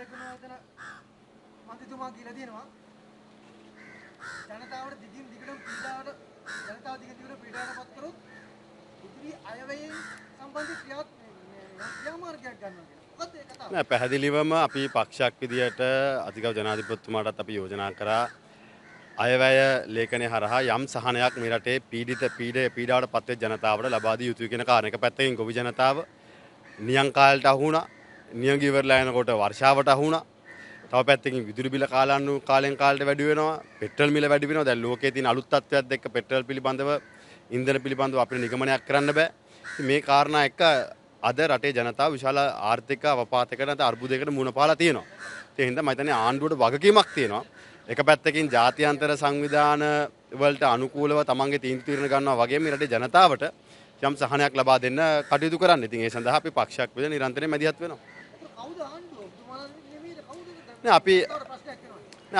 දැකුණා එතන මන්ත්‍රීතුමා කියලා තියෙනවා ජනතාවට දිගින් දිගටම පීඩාවට ජනතාව දිගින් දිගට පීඩාවටපත් කරොත් ඉදිරි අයවැයෙන් සම්බන්ධ ක්‍රියාත් ක්‍රියාමාර්ගයක් ගන්නවා කියලා. මොකද ඒ කතාව? නෑ පැහැදිලිවම අපි පක්ෂයක් විදියට අධිකව ජනාධිපතිතුමාටත් අපි යෝජනා කරා අයවැය ලේඛනය හරහා යම් සහනයක් මේ රටේ පීඩිත පීඩය පීඩාවට පත්වෙච්ච ජනතාවට ලබා දිය යුතුයි කියන කාරණේ. එක පැත්තකින් ගොවි ජනතාව නියං කාලයට අහු වුණා. නියඟ ඉවරලා යනකොට වර්ෂාවට අහුණා. තව පැත්තකින් විදුලි බිල කාලන්නු කාලෙන් කාලට වැඩි වෙනවා. පෙට්‍රල් මිල වැඩි වෙනවා. දැන් ලෝකයේ තියෙන අලුත් තත්ත්වයක් එක්ක පෙට්‍රල් පිළිබඳව ඉන්ධන පිළිබඳව අපිට නිගමනයක් කරන්න බෑ. මේ කාරණා එක්ක අද රටේ ජනතාව විශාල ආර්ථික අවපාතයකට අර්බුදයකට මුහුණ පාලා තියෙනවා. ඒ හින්දා මම හිතන්නේ ආණ්ඩුවට වගකීමක් තියෙනවා. එක පැත්තකින් ජාත්‍යන්තර සංවිධාන වලට අනුකූලව තමන්ගේ තීන්දුව తీරන ගන්නවා වගේම රටේ ජනතාවට යම් සහනයක් ලබා දෙන්න කටයුතු කරන්න. ඉතින් ඒ සඳහා අපි පක්ෂයක් විදිහට නිරන්තරයෙන් මැදිහත් වෙනවා. අපි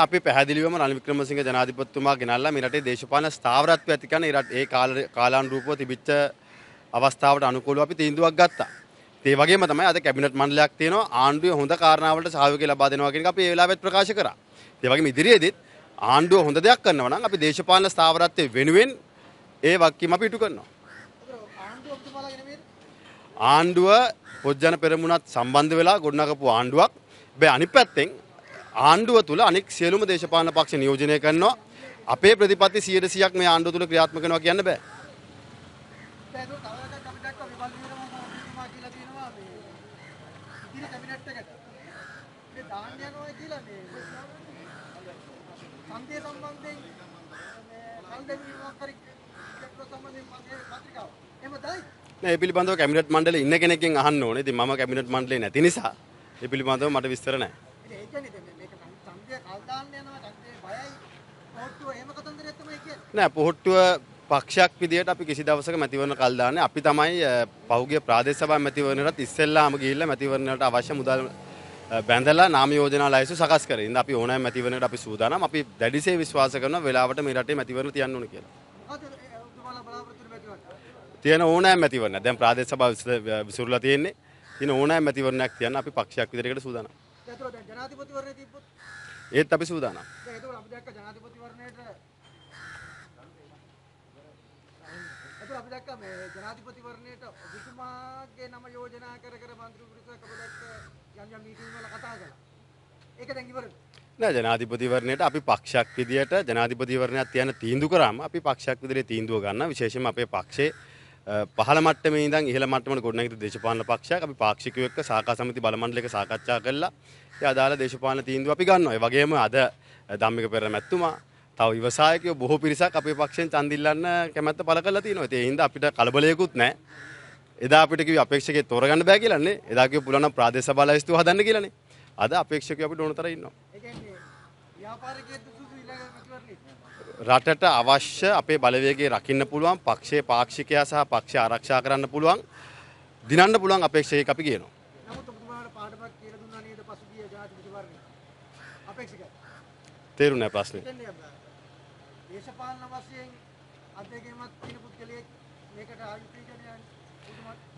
අපි පැහදිලිවම රනිල් වික්‍රමසිංහ ජනාධිපතිතුමා ගෙනල්ලා මේ රටේ දේශපාලන ස්ථාවරත්වය ඇති කරන ඒ කාලානුරූපව තිබිච්ච අවස්ථාවට අනුකූලව අපි තීන්දුවක් ගත්තා. ඒ වගේම තමයි අද කැබිනට් මණ්ඩලයක් තියෙනවා ආණ්ඩුවේ හොඳ කාරණාවලට සහයෝගය ලබා දෙනවා කියන එක අපි ඒ වෙලාවෙත් ප්‍රකාශ කරා. ඒ වගේම ඉදිරියේදීත් ආණ්ඩුව හොඳ දෙයක් කරනවා නම් අපි දේශපාලන ස්ථාවරත්වය වෙනුවෙන් ඒ වක්කීම අපි ඉටු කරනවා. ආණ්ඩුව පොජ්ජන පෙරමුණත් සම්බන්ධ වෙලා ගොඩනගපු ආණ්ඩුවක්. හැබැයි අනිත් පැත්තෙන් ආණ්ඩුව තුල අනෙක් සියලුම දේශපාලන පක්ෂ නියෝජනය කරනවා. අපේ ප්‍රතිපත්ති 100%ක් මේ ආණ්ඩුව තුල ක්‍රියාත්මක කරනවා කියන්න බෑ. ඒ පිළිබඳව කැමිනට් මණ්ඩල ඉන්න කෙනෙක්ගෙන් අහන්න ඕනේ. ඉතින් මම කැමිනට් මණ්ඩලේ නැති නිසා ඒ පිළිබඳව මට විස්තර නැහැ. ඒ කියන්නේ දැන් මේක ඡන්දය කල් දාන්න යනවා ඡන්දේ බයයි. පොහොට්ටුව එහෙම කතන්දරයක් තමයි කියන්නේ. නෑ පොහොට්ටුව පක්ෂයක් විදියට අපි කිසි දවසක මැතිවරණ කල් දාන්නේ. අපි තමයි පහුගිය ප්‍රාදේශ සභා මැතිවරණයටත් ඉස්සෙල්ලාම ගිහිල්ලා මැතිවරණයට අවශ්‍ය මුදල් බැඳලා නාම යෝජනා ලයිසු සකස් කරේ. ඉතින් අපි ඕනෑම මැතිවරණයකට අපි සූදානම්. අපි දැඩිසේ විශ්වාස කරනවා වෙලාවට මේ රටේ මැතිවරණ තියන්න ඕනේ කියලා. තියෙන ඕනෑම මැතිවරණ දැන් ප්‍රාදේශ සභාව විසිරුලා තියෙන්නේ තියෙන ඕනෑම මැතිවරණයක් තියන්න අපි පක්ෂයක් විදිහට සූදානම්. ඒත් අපි සූදානම්. අපි දැක්ක මේ ජනාධිපතිවරණයට ඔබතුමාගේ නම යෝජනා කර කර මන්ත්‍රීවරුත් ඔබ දැක්ක යම් යම් මීටින් වල කතා කළා. ඒක දැන් ඉවරද? නෑ ජනාධිපතිවරණයට අපි පක්ෂයක් විදියට ජනාධිපතිවරණයක් තියන තීන්දුව කරාම අපි පක්ෂයක් විදිහට තීන්දුව ගන්න විශේෂයෙන්ම අපේ පක්ෂේ පහළ මට්ටමේ ඉඳන් ඉහළ මට්ටමට ගොඩනැගිච්ච දේශපාලන පක්ෂයක් අපි පාක්ෂිකයෝ එක්ක සාකච්ඡා සමිති බලමණ්ඩලයක සාකච්ඡා කරලා ඒ අදාළ දේශපාලන තීන්දුව අපි ගන්නවා. ඒ වගේම අද ධම්මික පෙරමැතුමා තව විවසායකයෝ බොහෝ පිරිසක් අපේ පක්ෂයෙන් ඡන්දිල්ලන්න කැමැත්ත පළ කරලා තියෙනවා. ඒ හින්දා අපිට කලබලයකුත් නැහැ. එදා අපිට කිව්වේ අපේක්ෂකේ තෝරගන්න බෑ කියලානේ. එදා කිව්ව පුළුවන් නම් ප්‍රාදේශ සභාව ලැයිස්තුව හදන්න කියලානේ. අද අපේක්ෂකයෝ අපිට ඕන තරම් ඉන්නවා. ඒ කියන්නේ ව්‍යාපාරිකයෙකු සුසු ඊළඟ මැතිවරණේ රටට අවශ්‍ය අපේ බලවේගේ රකින්න පුළුවන් පක්ෂයේ පාක්ෂිකයා සහ පක්ෂ ආරක්ෂා කරන්න පුළුවන් දිනන්න පුළුවන් අපේක්ෂකයෙක් අපි කියනවා. තේරුණා ප්‍රශ්නේ. දේශපාලන වශයෙන් අධ්‍යක්ෂකමත් තියෙන පුද්ගලයෙක් මේකට ආයුක්‍රීජනයන්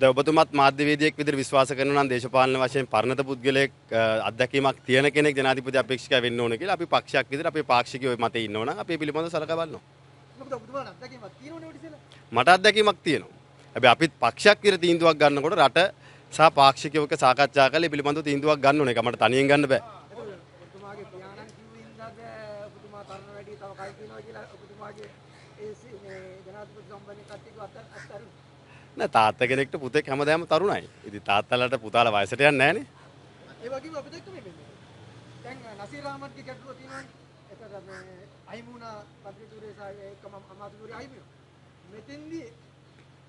ද ඔබතුමත් මාධ්‍යවේදියෙක් විදිහට විශ්වාස කරනවා නම් දේශපාලන වශයෙන් පරිණත පුද්ගලයෙක් අත්දැකීමක් තියෙන කෙනෙක් ජනාධිපති අපේක්ෂකයා වෙන්න ඕන කියලා අපි පක්ෂයක් විදිහට අපේ පාක්ෂිකයෝ මතේ ඉන්නවා නම් අපි පිළිබඳව සලකා බලනවා. මට අත්දැකීමක් තියෙනවා. හැබැයි අපිත් පක්ෂයක් විදිහට තීන්දුවක් ගන්නකොට රට සහ පාක්ෂිකයෝක සාකච්ඡා කරලා පිළිබඳව තීන්දුවක් ගන්න ඕන එක මට තනියෙන් ගන්න බෑ. ඔබතුමාගේ නෑ තාත්තා කෙනෙක්ට පුතෙක් හැමදාම තරුණයි. ඉතින් තාත්තලාට පුතාලා වයසට යන්නේ නෑනේ. ඒ වගේම අපි දැක්කම මේ දැන් නසීර් අහමඩ්ගේ ගැටලුව තියෙනවානේ. එතකොට මේ අයිමුනා පත්‍රිතුරේ සාගේ එකම අමාතුරේ අයිමුනා. මෙතෙන්දී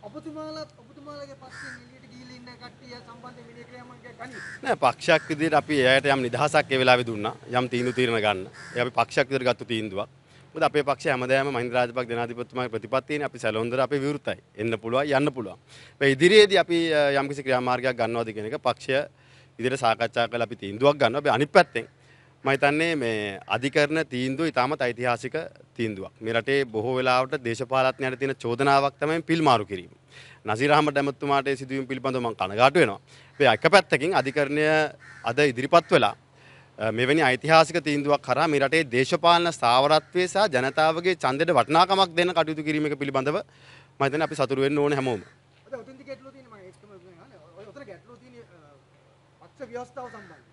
ඔබතුමාලා ඔබතුමාලගේ පස්සේ නිලියට ගිහිල්ලා ඉන්න කට්ටිය සම්බන්ධ විනය ක්‍රියාමාර්ගයක් ගනි. නෑ පක්ෂයක් විදිහට අපි එයාට යම් නිදහසක් ඒ වෙලාවේ දුන්නා. යම් තීන්දුව తీරන ගන්න. ඒ අපි පක්ෂයක් විදිහට ගත්ත තීන්දුවක්. මොකද අපේ පක්ෂය හැමදාම මහින්ද රාජපක්ෂ ජනාධිපතිතුමාගේ ප්‍රතිපත්තියනේ අපි සැලොන්දර අපි විවෘතයි. එන්න පුළුවන් යන්න පුළුවන්. මේ ඉදිරියේදී අපි යම්කිසි ක්‍රියාමාර්ගයක් ගන්නවාද කියන එක පක්ෂය ඉදිරියට සාකච්ඡා කරලා අපි තීන්දුවක් ගන්නවා. අපි අනිත් පැත්තෙන් මම හිතන්නේ මේ අධිකරණ තීන්දුව ඉතාමත් ඓතිහාසික තීන්දුවක්. මේ රටේ බොහෝ වෙලාවට දේශපාලඥයන්ට තියෙන චෝදනාවක් තමයි පිල්මාරු කිරීම. නසීර් අහමඩ් ඇමතුමාට සිදුවීම් පිළිබඳව මම කනගාටු වෙනවා. මේ එක පැත්තකින් අධිකරණය අද ඉදිරිපත් වෙලා මෙවැනි ඓතිහාසික තීන්දුවක් කරා මේ රටේ දේශපාලන ස්ථාවරත්වය සහ ජනතාවගේ ඡන්දයට වටිනාකමක් දෙන කටයුතු කිරීම එක පිළිබඳව මම හිතන්නේ අපි සතුටු වෙන්න ඕනේ හැමෝම. අද ඔතෙන්ද ගැටලුව තියෙන්නේ මම ඒකම අහන්නේ. ඔතන ගැටලුව තියෙන්නේ පක්ෂ ව්‍යවස්ථාව සම්බන්ධයෙන්.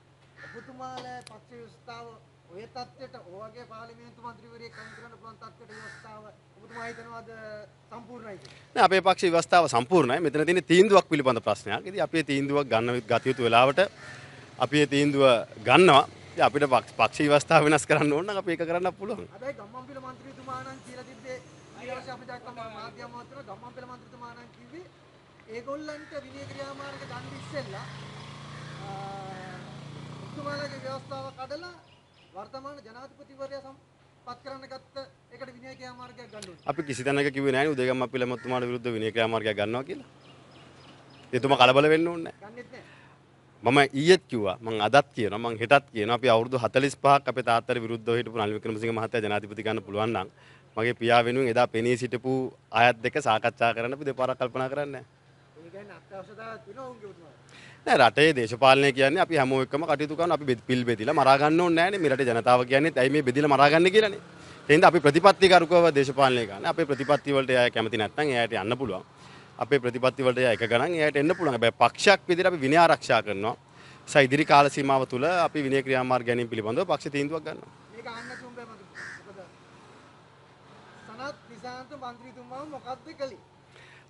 ඔබතුමාලා පක්ෂ ව්‍යවස්ථාව ඔය තත්ත්වයට ඔයගේ පාර්ලිමේන්තු මන්ත්‍රීවරයෙක් කමිටු කරන්න පුළුවන් තත්ත්වයට ව්‍යවස්ථාව ඔබතුමා හිතනවාද සම්පූර්ණයි කියලා? නෑ අපේ පක්ෂ ව්‍යවස්ථාව සම්පූර්ණයි. මෙතන තියෙන තීන්දුවක් පිළිබඳ ප්‍රශ්නයක්. ඉතින් අපි ඒ තීන්දුවක් ගන්න ගතියුතු වෙලාවට අපි ඒ තීන්දුව ගන්නවා. අපිට පක් පක්ෂී වස්ථාව වෙනස් කරන්න ඕන අපි ඒක කරන්න පුළුවන්. හැබැයි ගම්මන්පිල මන්ත්‍රීතුමාණන් කියලා තිබ්බේ ඊළඟ අපි දැක්කම මාධ්‍ය අමාත්‍යතුමා ගම්මන්පිල මන්ත්‍රීතුමාණන් කිව්වේ ඒගොල්ලන්ට විනය ක්‍රියාමාර්ග දන් ඉස්සෙල්ලා තුමාලගේ ව්‍යවස්ථාව කඩලා වර්තමාන ජනාධිපතිවරයා පත් කරන්න ගත්ත එකට විනය ක්‍රියාමාර්ගයක් ගන්න ඕනේ. අපි කිසි තැනක කිව්වේ නැහැ උදේ ගම්මන්පිල මන්ත්‍රීතුමාට විරුද්ධව විනය ක්‍රියාමාර්ගයක් ගන්නවා කියලා. එතුමා කලබල වෙන්න ඕනේ නැහැ. ගන්නෙත් නැහැ. මම ඊයේත් කිව්වා මම අදත් කියනවා මම හෙටත් කියනවා අපි අවුරුදු 45ක් අපේ තාත්තට විරුද්ධව හිටපු නලින් වික්‍රමසිංහ මහත්තයා ජනාධිපති ගන්න පුළුවන් නම් මගේ පියා වෙනුවෙන් එදා පෙනී සිටපු අයත් දෙක සාකච්ඡා කරන්න අපි දෙපාරක් කල්පනා කරන්නේ නෑ රටේ දේශපාලනය කියන්නේ අපි හැමෝම එක්කම කටයුතු කරන අපි පිල් බෙදිලා මරා ගන්න ඕනේ නෑනේ මේ රටේ ජනතාව කියන්නේ ඇයි මේ බෙදිලා මරා ගන්න කියලානේ එහෙනම් අපි ප්‍රතිපත්තිකරුකව දේශපාලනය කරන්නේ අපේ ප්‍රතිපත්ති වලට එයා කැමති නැත්නම් එයාට යන්න පුළුවන් අපේ ප්‍රතිපත්ති වලට එක ගණන් එයාට එන්න පුළුවන්. හැබැයි පක්ෂයක් විදිහට අපි විනය ආරක්ෂා කරනවා. සහ ඉදිරි කාල සීමාව තුළ අපි විනය ක්‍රියාමාර්ග ගැනීම පිළිබඳව පක්ෂ තීන්දුවක් ගන්නවා. මේක අහන්න තුම්බේ මම. සනත් නිසාන්ත മന്ത്രിතුමා මොකද්ද කළේ?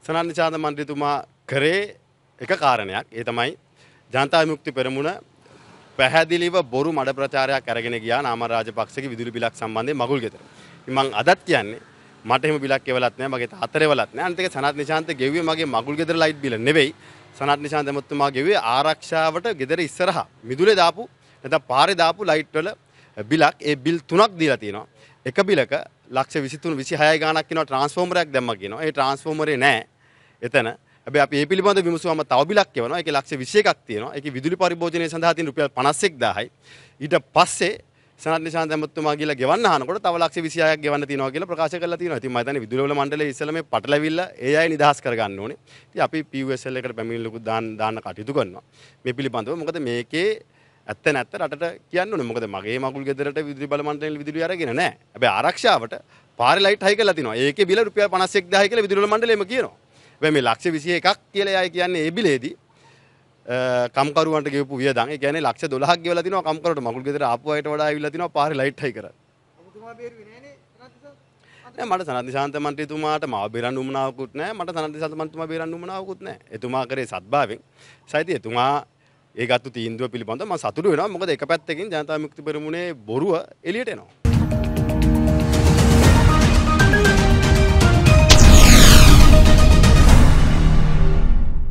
සනත් නිසාන්ත മന്ത്രിතුමා කරේ එක කාරණයක්. ඒ තමයි ජනතා විමුක්ති පෙරමුණ පැහැදිලිව බොරු මඩ ප්‍රචාරයක් අරගෙන ගියා නාමරාජ පක්ෂගේ විදුලි බිලක් සම්බන්ධයෙන් මගුල් ගෙදර. මං අදත් කියන්නේ මට එහෙම බිලක් එවලත් නැහැ මගේ තාත්තට එවලත් නැහැ අනිත් එක සනත් නිශාන්ත ගෙව්වේ මගේ මගුල් ගෙදර ලයිට් බිල නෙවෙයි සනත් නිශාන්ත එමත්තුමා ගෙව්වේ ආරක්ෂාවට ගෙදර ඉස්සරහා මිදුලේ දාපු නැත්නම් පාරේ දාපු ලයිට් වල බිලක් ඒ බිල් තුනක් දීලා තියෙනවා එක බිලක ලක්ෂ 23 26 ගාණක් කියනවා ට්‍රාන්ස්ෆෝමරයක් දැම්මා කියනවා ඒ ට්‍රාන්ස්ෆෝමරේ නැහැ එතන හැබැයි අපි ඒ පිළිබඳව විමසුවම තව බිලක් එවනවා ඒකේ ලක්ෂ 21ක් තියෙනවා ඒකේ විදුලි පරිභෝජනය සඳහා තියෙන රුපියල් 51000යි ඊට පස්සේ සනත් නිශාන්ත ඇමතුමා කියලා ගෙවන්න අහනකොට තව ලක්ෂ 26ක් ගෙවන්න තියෙනවා කියලා ප්‍රකාශ කරලා තියෙනවා. ඉතින් මම හිතන්නේ විදුලවල මණ්ඩලයේ ඉස්සෙල්ලා මේ පටලැවිල්ල ඒ අය නිදහස් කරගන්න ඕනේ. ඉතින් අපි PUSL එකට පැමිණිල්ලකුත් දාන්න දාන්න කටයුතු කරනවා. මේ පිළිබඳව මොකද මේකේ ඇත්ත නැත්ත රටට කියන්න ඕනේ. මොකද මගේ මගුල් ගෙදරට විදුලි බල මණ්ඩලයෙන් විදුලිය අරගෙන නැහැ. හැබැයි ආරක්ෂාවට පාරේ ලයිට් හයි කරලා තිනවා. ඒකේ බිල රුපියල් 51000 කියලා විදුලි මණ්ඩලයේම කියනවා. හැබැයි මේ ලක්ෂ 21ක් කියලා අය කියන්නේ ඒ බිලේදී කම්කරුවන්ට ගෙවපු වියදම්. ඒ කියන්නේ ලක්ෂ 12ක් ගෙවලා තිනවා කම්කරුවට මකුල් ගෙදර ආපු අයට වඩා ඇවිල්ලා තිනවා පාරේ ලයිට් හයි කරලා. ඔබතුමා බේරුවේ නෑනේ නෑ මට සනත් ශාන්ත මන්ත්‍රීතුමාට මාව බේරන්න උමනාවකුත් නෑ මට සනත් ශාන්ත මන්ත්‍රීතුමා බේරන්න උමනාවකුත් නෑ. එතුමා කරේ සත්භාවයෙන්. සයිති එතුමා ඒගත්තු තීන්දුව පිළිබඳව මම සතුටු වෙනවා. මොකද එක පැත්තකින් ජනතා විමුක්ති පෙරමුණේ බොරුව එළියට එනවා.